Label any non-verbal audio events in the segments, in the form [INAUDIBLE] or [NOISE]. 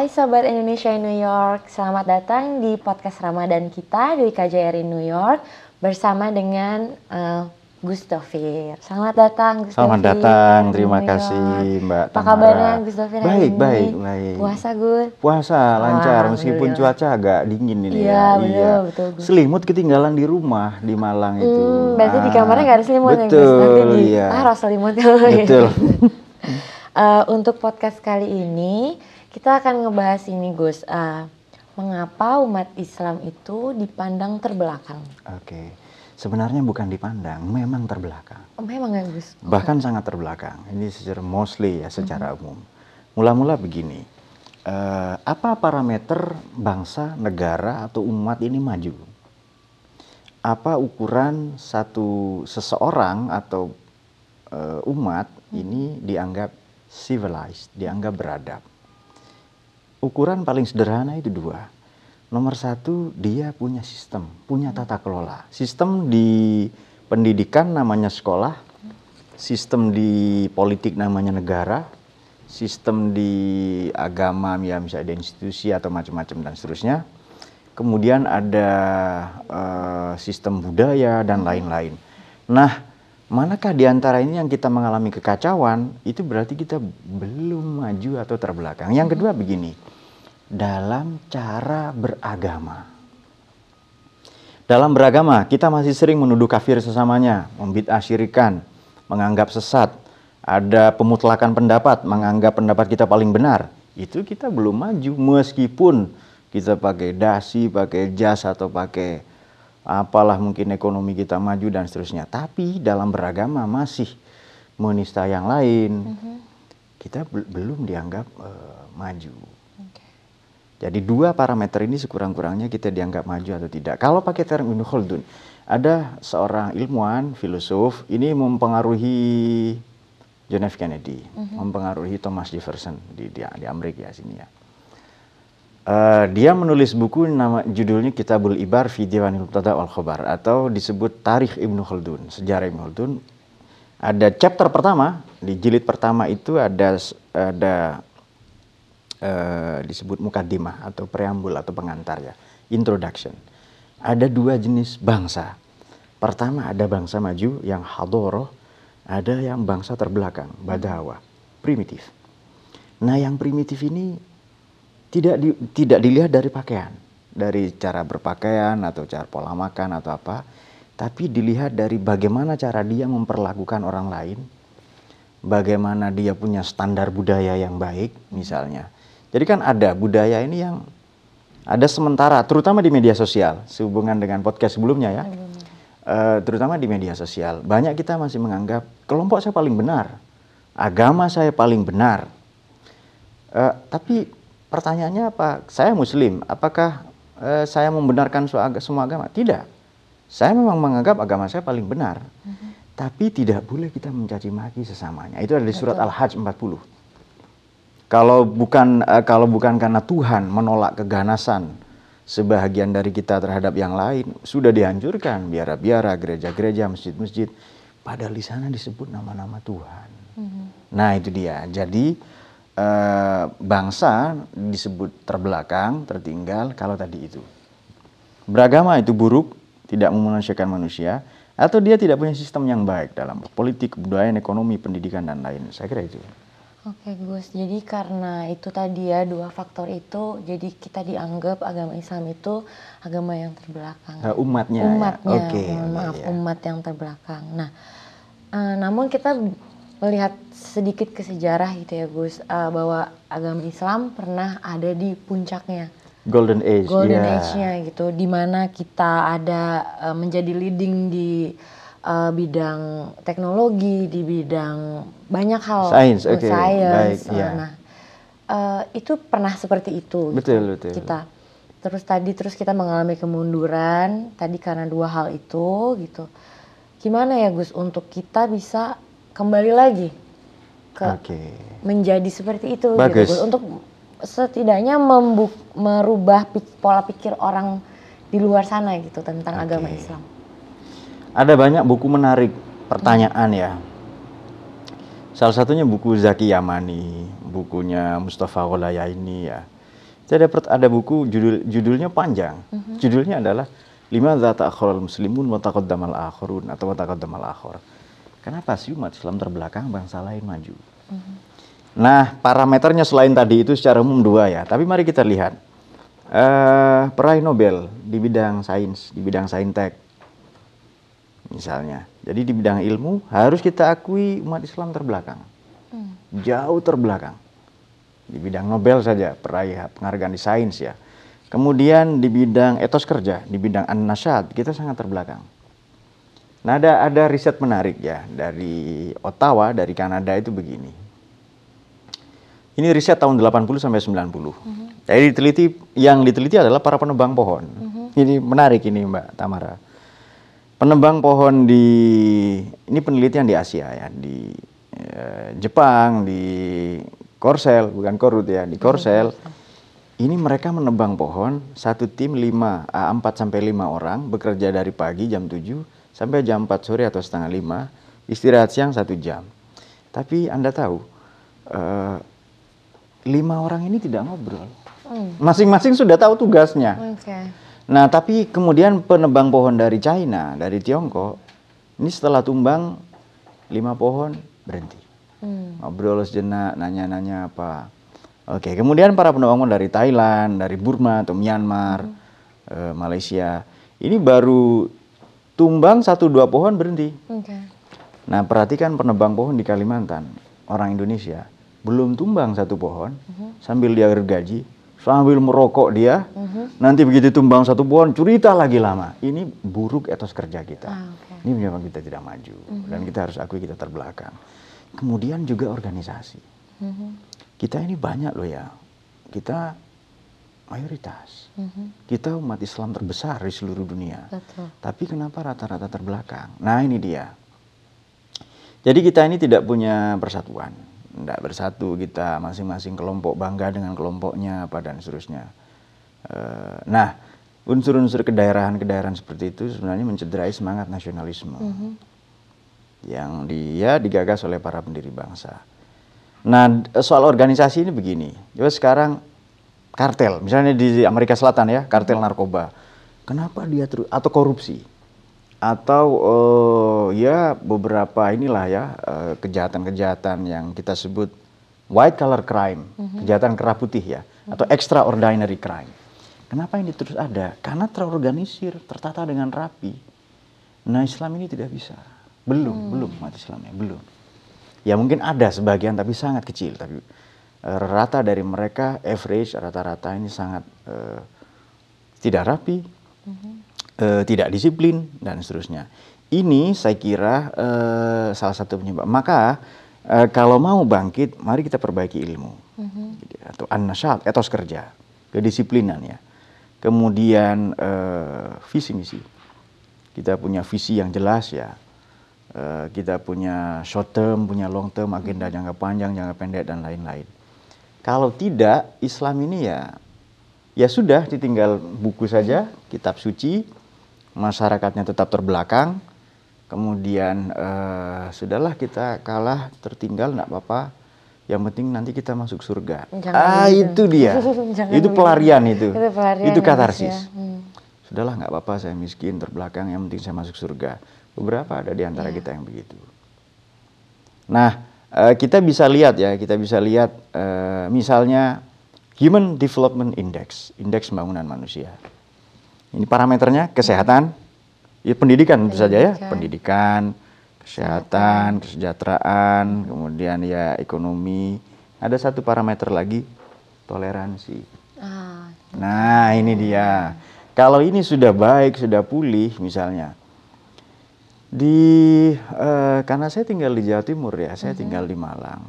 Hai Sobat Indonesia di New York, selamat datang di podcast Ramadan kita di KJRI New York bersama dengan uh, eh, Gustofir. Selamat datang Gustofir. Selamat datang, terima kasih Mbak Apa kabarnya Gustofir hari baik, ini? Baik, baik, Puasa Gus? Puasa, lancar ah, meskipun betul. cuaca agak dingin ini iya, ya. Betul, iya, betul. Gus. Selimut ketinggalan di rumah di Malang hmm, itu. Berarti ah, di kamarnya nggak ada selimut ya, betul, yang Gus? Nanti di iya. taruh selimut. [LAUGHS] Betul. uh, untuk podcast kali ini kita akan ngebahas ini Gus, uh, mengapa umat Islam itu dipandang terbelakang? Oke, sebenarnya bukan dipandang, memang terbelakang. Oh, memang ya Gus? Bahkan sangat terbelakang, ini secara mostly ya, secara mm -hmm. umum. Mula-mula begini, uh, apa parameter bangsa, negara, atau umat ini maju? Apa ukuran satu seseorang atau uh, umat mm-hmm. ini dianggap civilized, dianggap beradab? ukuran paling sederhana itu dua. Nomor satu, dia punya sistem, punya tata kelola. Sistem di pendidikan namanya sekolah, sistem di politik namanya negara, sistem di agama ya misalnya ada institusi atau macam-macam dan seterusnya. Kemudian ada uh, sistem budaya dan lain-lain. Nah, manakah di antara ini yang kita mengalami kekacauan, itu berarti kita belum maju atau terbelakang. Yang kedua begini, dalam cara beragama. Dalam beragama, kita masih sering menuduh kafir sesamanya, membid'ah syirikan, menganggap sesat, ada pemutlakan pendapat, menganggap pendapat kita paling benar. Itu kita belum maju meskipun kita pakai dasi, pakai jas atau pakai apalah mungkin ekonomi kita maju dan seterusnya. Tapi dalam beragama masih menista yang lain, mm -hmm. kita be belum dianggap uh, maju. Jadi dua parameter ini sekurang-kurangnya kita dianggap maju atau tidak. Kalau pakai term Ibn Khaldun, ada seorang ilmuwan, filosof, ini mempengaruhi John F. Kennedy, mm -hmm. mempengaruhi Thomas Jefferson di, di, di Amerika ya, sini ya. Uh, dia menulis buku nama judulnya Kitabul Ibar fi Diwan Mubtada wal Khobar atau disebut Tarikh Ibnu Khaldun, sejarah Ibnu Khaldun. Ada chapter pertama di jilid pertama itu ada ada uh, disebut mukadimah atau preambul atau pengantar ya, introduction. Ada dua jenis bangsa. Pertama ada bangsa maju yang hadoroh, ada yang bangsa terbelakang, badawa, primitif. Nah yang primitif ini tidak di, tidak dilihat dari pakaian, dari cara berpakaian atau cara pola makan atau apa, tapi dilihat dari bagaimana cara dia memperlakukan orang lain, bagaimana dia punya standar budaya yang baik misalnya. Jadi kan ada budaya ini yang ada sementara, terutama di media sosial, sehubungan dengan podcast sebelumnya ya, uh, terutama di media sosial. Banyak kita masih menganggap kelompok saya paling benar, agama saya paling benar. Uh, tapi pertanyaannya apa? Saya Muslim, apakah eh, saya membenarkan semua agama? Tidak. Saya memang menganggap agama saya paling benar. Mm -hmm. Tapi tidak boleh kita mencaci maki sesamanya. Itu ada di surat Al-Hajj 40. Kalau bukan eh, kalau bukan karena Tuhan menolak keganasan sebahagian dari kita terhadap yang lain, sudah dihancurkan biara-biara, gereja-gereja, masjid-masjid. pada di sana disebut nama-nama Tuhan. Mm -hmm. Nah, itu dia. Jadi Eh, bangsa disebut terbelakang, tertinggal kalau tadi itu. Beragama itu buruk, tidak memanusiakan manusia, atau dia tidak punya sistem yang baik dalam politik, budaya, ekonomi, pendidikan dan lain. Saya kira itu. Oke Gus, jadi karena itu tadi ya dua faktor itu, jadi kita dianggap agama Islam itu agama yang terbelakang. Nah, eh, umatnya. Umatnya, ya? okay, iya, maaf, iya. umat yang terbelakang. Nah, uh, namun kita melihat sedikit ke sejarah gitu ya Gus uh, bahwa agama Islam pernah ada di puncaknya golden age golden yeah. age-nya gitu di mana kita ada uh, menjadi leading di uh, bidang teknologi di bidang banyak hal science oke okay. Baik, uh, yeah. nah uh, itu pernah seperti itu gitu betul gitu, betul kita terus tadi terus kita mengalami kemunduran tadi karena dua hal itu gitu gimana ya Gus untuk kita bisa kembali lagi ke okay. menjadi seperti itu gitu. Bagus. gitu untuk setidaknya membuk, merubah pola pikir orang di luar sana gitu tentang okay. agama Islam. Ada banyak buku menarik pertanyaan hmm. ya. Salah satunya buku Zaki Yamani, bukunya Mustafa Wolaya ini ya. Jadi ada, ada buku judul judulnya panjang. Hmm. Judulnya adalah Lima zat akhlak Muslimun Wataqaddamal Akhorun atau Wataqaddamal Akhor. Kenapa sih umat Islam terbelakang bangsa lain maju? Mm-hmm. Nah, parameternya selain tadi itu secara umum dua ya. Tapi mari kita lihat uh, peraih Nobel di bidang sains, di bidang saintek misalnya. Jadi di bidang ilmu harus kita akui umat Islam terbelakang, mm. jauh terbelakang. Di bidang Nobel saja peraih penghargaan di sains ya. Kemudian di bidang etos kerja, di bidang an kita sangat terbelakang. Nah, ada ada riset menarik ya dari Ottawa, dari Kanada itu begini. Ini riset tahun 80 sampai 90. Mm -hmm. Jadi diteliti yang diteliti adalah para penebang pohon. Mm -hmm. Ini menarik ini Mbak Tamara. Penebang pohon di ini penelitian di Asia ya, di eh, Jepang, di Korsel, bukan Korut ya, di Korsel. Mm -hmm. Ini mereka menebang pohon, satu tim lima empat sampai lima orang bekerja dari pagi jam tujuh sampai jam 4 sore atau setengah 5, istirahat siang satu jam. Tapi Anda tahu, uh, lima orang ini tidak ngobrol. Hmm. Masing-masing sudah tahu tugasnya. Okay. Nah, tapi kemudian penebang pohon dari China, dari Tiongkok, ini setelah tumbang lima pohon berhenti. Hmm. Ngobrol sejenak, nanya-nanya apa. Oke, kemudian para penebang pohon dari Thailand, dari Burma atau Myanmar, hmm. uh, Malaysia, ini baru tumbang satu dua pohon berhenti. Okay. Nah perhatikan penebang pohon di Kalimantan orang Indonesia belum tumbang satu pohon uh-huh. sambil dia gergaji sambil merokok dia uh-huh. nanti begitu tumbang satu pohon cerita lagi lama ini buruk etos kerja kita ah, okay. ini memang kita tidak maju uh-huh. dan kita harus akui kita terbelakang kemudian juga organisasi uh-huh. kita ini banyak loh ya kita mayoritas Mm-hmm. Kita umat Islam terbesar di seluruh dunia. Betul. Tapi kenapa rata-rata terbelakang? Nah ini dia. Jadi kita ini tidak punya persatuan. Tidak bersatu kita masing-masing kelompok bangga dengan kelompoknya apa dan seterusnya. Eh, nah unsur-unsur kedaerahan-kedaerahan seperti itu sebenarnya mencederai semangat nasionalisme. Mm -hmm. Yang dia digagas oleh para pendiri bangsa. Nah, soal organisasi ini begini. Coba sekarang kartel, misalnya di Amerika Selatan ya, kartel hmm. narkoba. Kenapa dia terus atau korupsi? Atau uh, ya beberapa inilah ya kejahatan kejahatan-kejahatan yang kita sebut white color crime, mm-hmm. kejahatan kerah putih ya, mm-hmm. atau extraordinary crime. Kenapa ini terus ada? Karena terorganisir, tertata dengan rapi. Nah Islam ini tidak bisa, belum, hmm. belum mati Islamnya, belum. Ya mungkin ada sebagian tapi sangat kecil. Tapi rata dari mereka average rata-rata ini sangat uh, tidak rapi, mm -hmm. uh, tidak disiplin dan seterusnya. Ini saya kira uh, salah satu penyebab. Maka uh, kalau mau bangkit, mari kita perbaiki ilmu mm -hmm. atau anasyat, etos kerja, kedisiplinan ya. Kemudian uh, visi misi, kita punya visi yang jelas ya. kita punya short term, punya long term, agenda jangka panjang, jangka pendek dan lain-lain kalau tidak, Islam ini ya ya sudah ditinggal buku saja, kitab suci, masyarakatnya tetap terbelakang. Kemudian eh, sudahlah kita kalah, tertinggal nggak apa-apa. Yang penting nanti kita masuk surga. Jangan ah itu, itu dia. [LAUGHS] itu pelarian itu. Itu, pelarian itu katarsis. Ya. Hmm. Sudahlah nggak apa-apa saya miskin terbelakang, yang penting saya masuk surga. Beberapa ada di antara ya. kita yang begitu. Nah, Eh, kita bisa lihat ya, kita bisa lihat uh, misalnya Human Development Index, indeks pembangunan manusia. Ini parameternya kesehatan, ya pendidikan tentu saja ya, pendidikan, kesehatan, kesejahteraan, kemudian ya ekonomi. Ada satu parameter lagi, toleransi. Ah. nah, ini dia. Kalau ini sudah baik, sudah pulih misalnya, di uh, karena saya tinggal di Jawa Timur ya, saya mm -hmm. tinggal di Malang.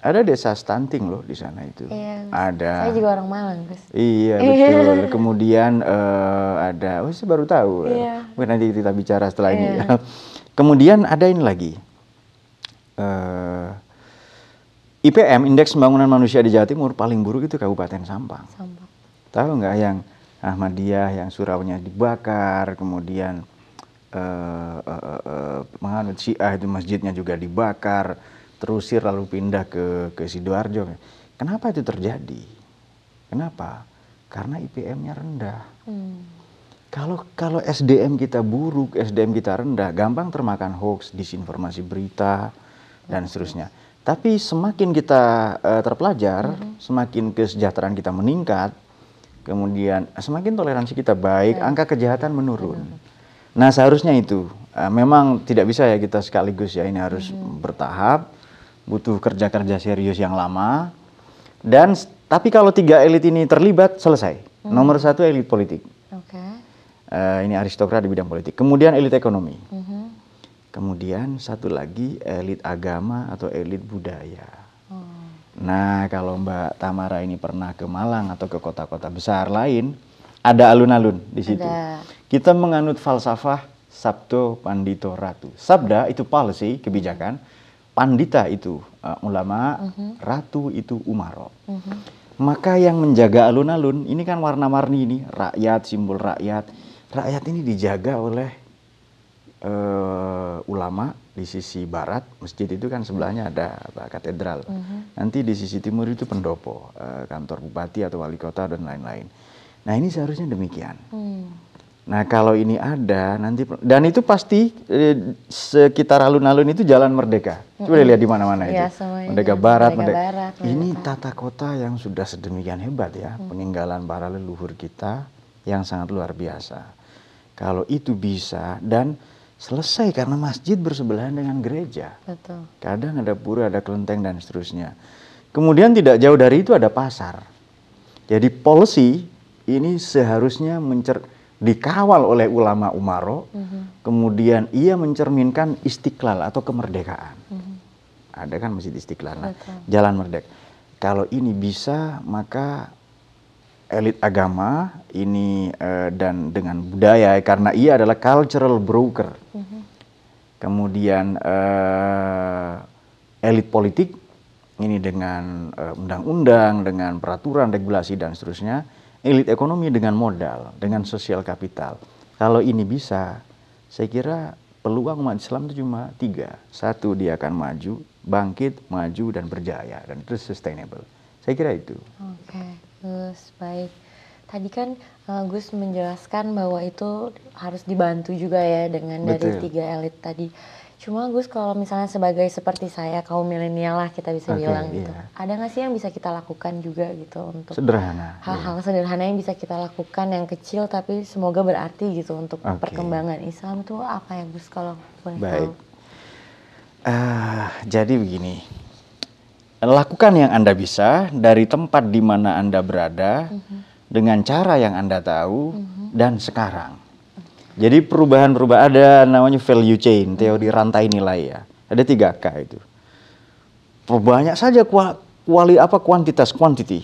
Ada desa stunting loh di sana itu. Iya, ada. Saya juga orang Malang, Gus. Iya, [LAUGHS] betul. Kemudian uh, ada, oh saya baru tahu. Iya. Mungkin nanti kita bicara setelah yeah. ini iya. ya. Kemudian ada ini lagi. Uh, eh, IPM, Indeks Pembangunan Manusia di Jawa Timur, paling buruk itu Kabupaten Sampang. Sampang. Tahu nggak yang Ahmadiyah, yang suraunya dibakar, kemudian uh, uh, uh, Syiah itu masjidnya juga dibakar, terusir lalu pindah ke ke sidoarjo. Kenapa itu terjadi? Kenapa? Karena IPM-nya rendah. Hmm. Kalau kalau SDM kita buruk, SDM kita rendah, gampang termakan hoax, disinformasi berita dan seterusnya. Tapi semakin kita uh, terpelajar, hmm. semakin kesejahteraan kita meningkat, kemudian semakin toleransi kita baik, angka kejahatan menurun. Hmm Nah seharusnya itu uh, memang tidak bisa ya kita sekaligus ya ini harus hmm. bertahap, butuh kerja-kerja serius yang lama. Dan tapi kalau tiga elit ini terlibat selesai. Hmm. Nomor satu elit politik. Okay. Uh, eh, ini aristokrat di bidang politik. Kemudian elit ekonomi. Hmm. Kemudian satu lagi elit agama atau elit budaya. Oh. Nah, kalau Mbak Tamara ini pernah ke Malang atau ke kota-kota besar lain, ada alun-alun di situ. Ada. Kita menganut falsafah Sabdo Pandito Ratu. Sabda itu policy, kebijakan. Pandita itu uh, ulama, uh mhm. -huh. ratu itu umaro. Uh mhm. -huh. Maka yang menjaga alun-alun, ini kan warna-warni ini, rakyat, simbol rakyat. Rakyat ini dijaga oleh uh, ulama di sisi barat, masjid itu kan sebelahnya ada apa, katedral. Uh mhm. -huh. Nanti di sisi timur itu pendopo, uh, kantor bupati atau wali kota dan lain-lain. Nah ini seharusnya demikian. Uh-huh. Nah kalau ini ada nanti dan itu pasti eh, sekitar alun-alun itu jalan Merdeka. Coba lihat di mana-mana iya, itu. Ya, semuanya. Merdeka Barat, Merdeka. Merdeka. Barat, Ini tata kota yang sudah sedemikian hebat ya, mm. peninggalan para leluhur kita yang sangat luar biasa. Kalau itu bisa dan selesai karena masjid bersebelahan dengan gereja. Betul. Kadang ada pura, ada kelenteng dan seterusnya. Kemudian tidak jauh dari itu ada pasar. Jadi polisi ini seharusnya mencer dikawal oleh ulama Umaro, mm -hmm. kemudian ia mencerminkan istiqlal atau kemerdekaan. Mm -hmm. Ada kan masjid istiqlal, nah, jalan merdeka. Kalau ini bisa, maka elit agama ini uh, dan dengan budaya karena ia adalah cultural broker. Mm -hmm. Kemudian uh, elit politik ini dengan eh, undang-undang, uh, dengan peraturan, regulasi dan seterusnya elit ekonomi dengan modal, dengan sosial kapital. Kalau ini bisa, saya kira peluang umat Islam itu cuma tiga. Satu, dia akan maju, bangkit, maju, dan berjaya. Dan terus sustainable. Saya kira itu. Oke, okay. Gus, baik. Tadi kan uh, Gus menjelaskan bahwa itu harus dibantu juga ya dengan Betul. dari tiga elit tadi. Cuma Gus kalau misalnya sebagai seperti saya kaum milenial lah kita bisa okay, bilang iya. gitu. Ada nggak sih yang bisa kita lakukan juga gitu untuk sederhana. Iya. Hal-hal iya. sederhana yang bisa kita lakukan yang kecil tapi semoga berarti gitu untuk okay. perkembangan Islam tuh apa ya Gus kalau boleh Baik. Uh, jadi begini. Lakukan yang Anda bisa dari tempat di mana Anda berada mm -hmm. dengan cara yang Anda tahu mm -hmm. dan sekarang jadi perubahan-perubahan ada namanya value chain, teori rantai nilai ya. Ada tiga K itu. Perbanyak saja kuali apa kuantitas quantity.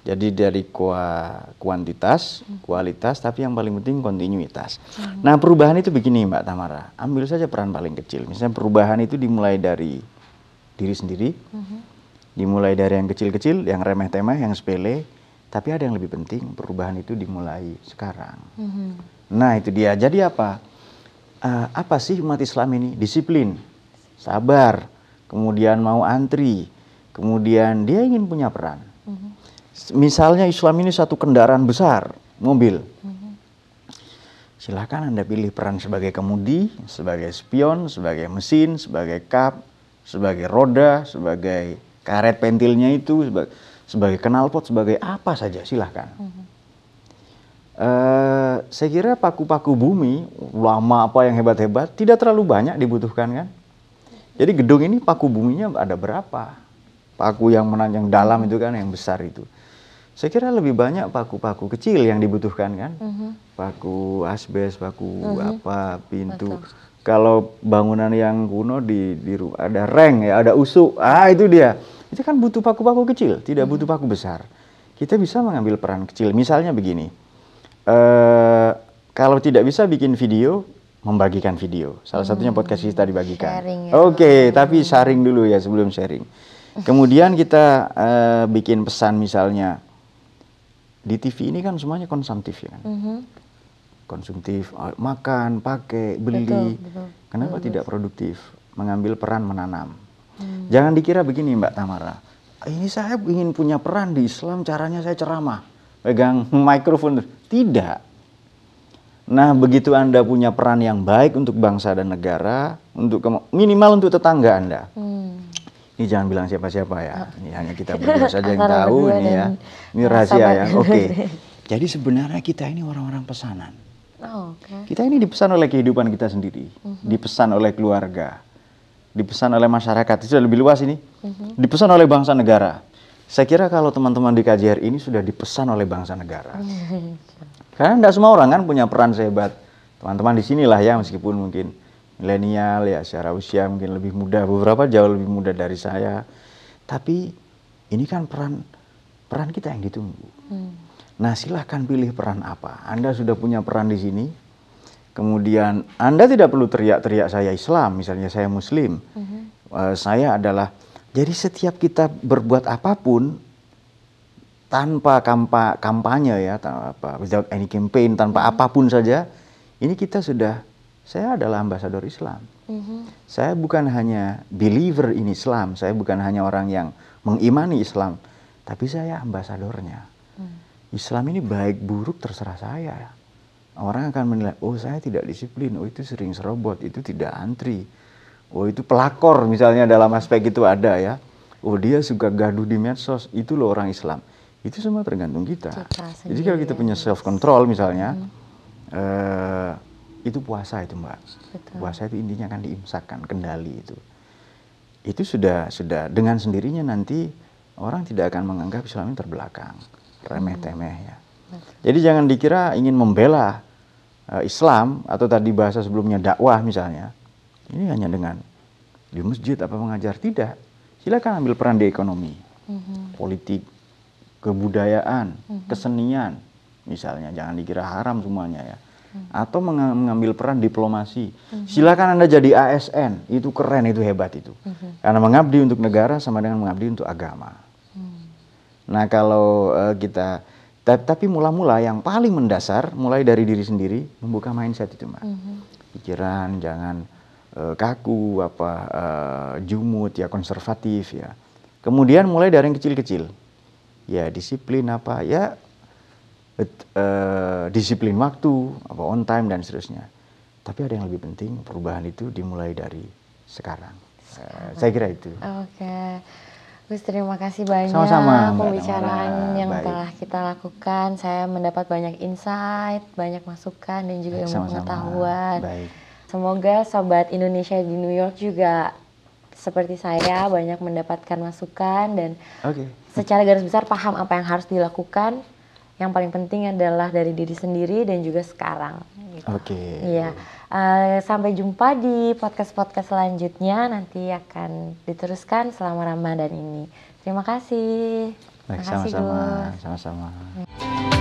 Jadi dari kua, kuantitas, kualitas, tapi yang paling penting kontinuitas. Hmm. Nah perubahan itu begini Mbak Tamara, ambil saja peran paling kecil. Misalnya perubahan itu dimulai dari diri sendiri, hmm. dimulai dari yang kecil-kecil, yang remeh-temeh, yang sepele, tapi ada yang lebih penting, perubahan itu dimulai sekarang. Hmm Nah itu dia. Jadi apa? Uh, apa sih umat Islam ini? Disiplin, sabar, kemudian mau antri, kemudian dia ingin punya peran. Mm -hmm. Misalnya Islam ini satu kendaraan besar, mobil. Mm -hmm. Silahkan Anda pilih peran sebagai kemudi, sebagai spion, sebagai mesin, sebagai kap, sebagai roda, sebagai karet pentilnya itu, sebagai, sebagai knalpot, sebagai apa saja silahkan. Mm -hmm. Eh, saya kira paku-paku bumi, lama apa yang hebat-hebat, tidak terlalu banyak dibutuhkan kan. Jadi gedung ini paku buminya ada berapa? Paku yang menanjang dalam itu kan, yang besar itu. Saya kira lebih banyak paku-paku kecil yang dibutuhkan kan. Uh mhm. -huh. Paku asbes, paku uh mhm. -huh. apa, pintu. Betul. Kalau bangunan yang kuno di, di ada reng ya, ada usuk, ah itu dia. Itu kan butuh paku-paku kecil, tidak -huh. Mhm. butuh paku besar. Kita bisa mengambil peran kecil. Misalnya begini, Eh, kalau tidak bisa bikin video membagikan video. Salah hmm. satunya podcast kita dibagikan. Ya. Oke, ya. tapi sharing dulu ya sebelum sharing. Kemudian kita uh, bikin pesan misalnya di TV ini kan semuanya konsumtif ya kan. Mm -hmm. Konsumtif, eh, makan, pakai, beli. Betul, betul. Kenapa betul. tidak produktif? Mengambil peran menanam. Mm. Jangan dikira begini Mbak Tamara. Ini saya ingin punya peran di Islam, caranya saya ceramah pegang mikrofon. Tidak. Nah, begitu Anda punya peran yang baik untuk bangsa dan negara, untuk minimal untuk tetangga Anda. Hmm. Ini jangan bilang siapa-siapa ya. Oh. Ini hanya kita berdua saja yang tahu ini ya. Ini rahasia ya. Oke. [LAUGHS] Okay. Jadi sebenarnya kita ini orang-orang pesanan. Oh, okay. Kita ini dipesan oleh kehidupan kita sendiri, uh mm-hmm. -huh. dipesan oleh keluarga, dipesan oleh masyarakat. Itu lebih luas ini. Uh mm-hmm. -huh. Dipesan oleh bangsa negara saya kira kalau teman-teman di KJR ini sudah dipesan oleh bangsa negara. Iya, iya, iya. Karena tidak semua orang kan punya peran sehebat teman-teman di sinilah ya meskipun mungkin milenial ya secara usia mungkin lebih muda beberapa jauh lebih muda dari saya tapi ini kan peran peran kita yang ditunggu hmm. nah silahkan pilih peran apa anda sudah punya peran di sini kemudian anda tidak perlu teriak-teriak saya Islam misalnya saya Muslim hmm. uh, saya adalah jadi setiap kita berbuat apapun tanpa kampa, kampanye ya, tanpa apa, without any campaign, tanpa hmm. apapun saja, ini kita sudah saya adalah ambasador Islam. Mm-hmm. Saya bukan hanya believer in Islam, saya bukan hanya orang yang mengimani Islam, tapi saya ambasadornya. Mm. Islam ini baik buruk terserah saya. Orang akan menilai, oh saya tidak disiplin, oh itu sering serobot, itu tidak antri, Oh itu pelakor misalnya dalam aspek itu ada ya. Oh dia suka gaduh di medsos, itu loh orang Islam. Itu semua tergantung kita. kita Jadi kalau kita ya. punya self control misalnya, hmm. eh, itu puasa itu mbak. Betul. Puasa itu intinya kan diimsakan kendali itu. Itu sudah sudah dengan sendirinya nanti orang tidak akan menganggap Islam ini terbelakang, remeh temeh ya. Betul. Jadi jangan dikira ingin membela uh, Islam atau tadi bahasa sebelumnya dakwah misalnya ini hanya dengan di masjid apa mengajar tidak. Silakan ambil peran di ekonomi, mm-hmm. politik, kebudayaan, mm-hmm. kesenian, misalnya jangan dikira haram semuanya ya. Mm-hmm. Atau mengambil peran diplomasi. Mm-hmm. Silakan Anda jadi ASN, itu keren, itu hebat itu. Mm-hmm. Karena mengabdi untuk negara sama dengan mengabdi untuk agama. Mm-hmm. Nah, kalau uh, kita tapi mula-mula yang paling mendasar mulai dari diri sendiri membuka mindset itu, Mbak. Mm-hmm. Pikiran jangan Eh, kaku, apa eh, jumut, ya konservatif, ya. Kemudian mulai dari yang kecil-kecil, ya disiplin apa, ya uh, disiplin waktu, apa on time dan seterusnya. Tapi ada yang lebih penting, perubahan itu dimulai dari sekarang. sekarang. Uh, saya kira itu. Oke. Okay. Gus, terima kasih banyak Sama-sama, pembicaraan yang Baik. telah kita lakukan. Saya mendapat banyak insight, banyak masukan, dan juga ilmu Sama-sama. pengetahuan. Baik. Semoga sobat Indonesia di New York juga seperti saya banyak mendapatkan masukan dan okay. secara garis besar paham apa yang harus dilakukan. Yang paling penting adalah dari diri sendiri dan juga sekarang. Gitu. Oke. Okay. Iya. Uh, sampai jumpa di podcast-podcast selanjutnya. Nanti akan diteruskan selama Ramadan ini. Terima kasih. Baik, sama-sama. Sama-sama.